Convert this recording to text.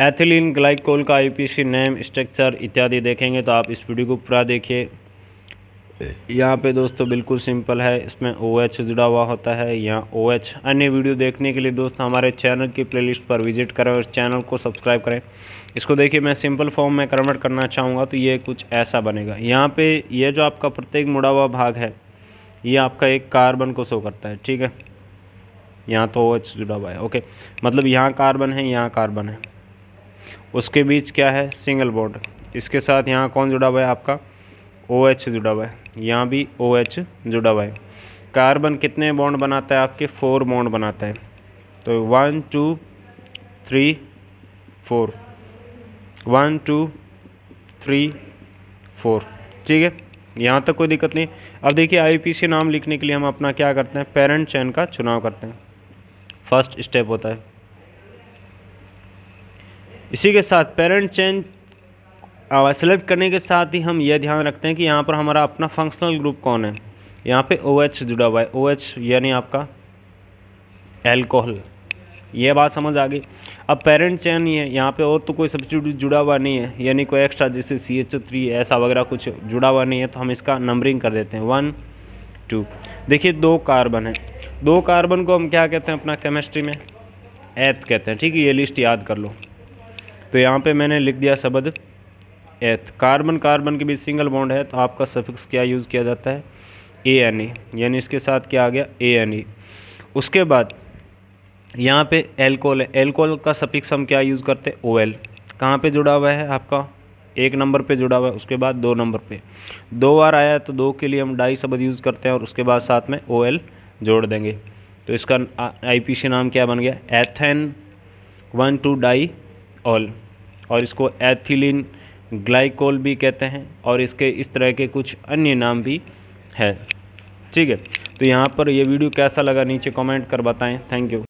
ethylene glycol का IPC name structure इत्यादि देखेंगे तो आप इस वीडियो को पूरा देखिए यहाँ पे दोस्तों बिल्कुल सिंपल है इसमें ओ OH जुड़ा हुआ होता है यहाँ ओ OH अन्य वीडियो देखने के लिए दोस्त हमारे चैनल की प्लेलिस्ट पर विजिट करें और चैनल को सब्सक्राइब करें इसको देखिए मैं सिंपल फॉर्म में कन्वर्ट करना चाहूँगा तो ये कुछ ऐसा बनेगा यहाँ पे ये जो आपका प्रत्येक मुड़ा हुआ भाग है ये आपका एक कार्बन को शो करता है ठीक है यहाँ तो ओ OH जुड़ा हुआ है ओके मतलब यहाँ कार्बन है यहाँ कार्बन है उसके बीच क्या है सिंगल बॉन्ड इसके साथ यहाँ कौन जुड़ा हुआ है आपका ओ OH जुड़ा हुआ है यहाँ भी ओ OH जुड़ा हुआ है कार्बन कितने बॉन्ड बनाता है आपके फोर बॉन्ड बनाता है तो one two three four one two three four ठीक है यहाँ तक कोई दिक्कत नहीं अब देखिए आईपीसी नाम लिखने के लिए हम अपना क्या करते हैं पेरेंट चैन का चुनाव करते हैं फर्स्ट स्टेप होता है इसी के साथ पेरेंट चेंज सेलेक्ट करने के साथ ही हम यह ध्यान रखते हैं कि यहाँ पर हमारा अपना फंक्शनल ग्रुप कौन है यहाँ पे ओ OH जुड़ा हुआ है ओ OH यानी आपका एल्कोहल यह बात समझ आ गई अब पेरेंट चैन ही है यहाँ पे और तो कोई सब्सिट्यूट जुड़ा हुआ नहीं है यानी कोई एक्स्ट्रा जैसे सी एच थ्री ऐसा वगैरह कुछ जुड़ा हुआ नहीं है तो हम इसका नंबरिंग कर देते हैं वन टू देखिए दो कार्बन है दो कार्बन को हम क्या कहते हैं अपना केमिस्ट्री में एथ कहते हैं ठीक है ये लिस्ट याद कर लो तो यहाँ पे मैंने लिख दिया शब्द एथ कार्बन कार्बन के बीच सिंगल बॉन्ड है तो आपका सफिक्स क्या यूज़ किया जाता है ए एन ई यानी इसके साथ क्या आ गया ए एन ई उसके बाद यहाँ पे एल्कोहल है एल्कोहल का सफिक्स हम क्या यूज़ करते हैं ओ एल कहाँ पर जुड़ा हुआ है आपका एक नंबर पे जुड़ा हुआ है उसके बाद दो नंबर पे दो बार आया तो दो के लिए हम डाई शब्द यूज़ करते हैं और उसके बाद साथ में ओ एल जोड़ देंगे तो इसका आई पी सी नाम क्या बन गया ethane one two diol और इसको एथिलीन ग्लाइकोल भी कहते हैं और इसके इस तरह के कुछ अन्य नाम भी है ठीक है तो यहाँ पर यह वीडियो कैसा लगा नीचे कमेंट कर बताएं थैंक यू